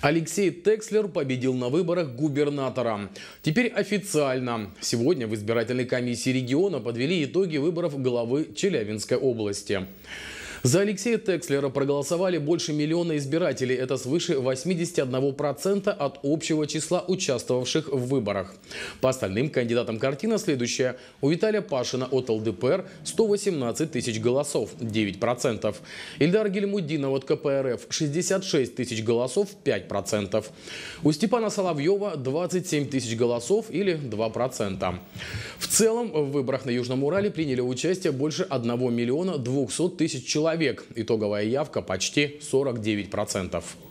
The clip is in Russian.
Алексей Текслер победил на выборах губернатора. Теперь официально. Сегодня в избирательной комиссии региона подвели итоги выборов главы Челябинской области. За Алексея Текслера проголосовали больше миллиона избирателей. Это свыше 81% от общего числа участвовавших в выборах. По остальным кандидатам картина следующая. У Виталия Пашина от ЛДПР 118 тысяч голосов, 9%. Ильдар Гельмудинов от КПРФ 66 тысяч голосов, 5%. У Степана Соловьева 27 тысяч голосов или 2%. В целом в выборах на Южном Урале приняли участие больше 1 миллиона 200 тысяч человек человек. Итоговая явка почти 49%.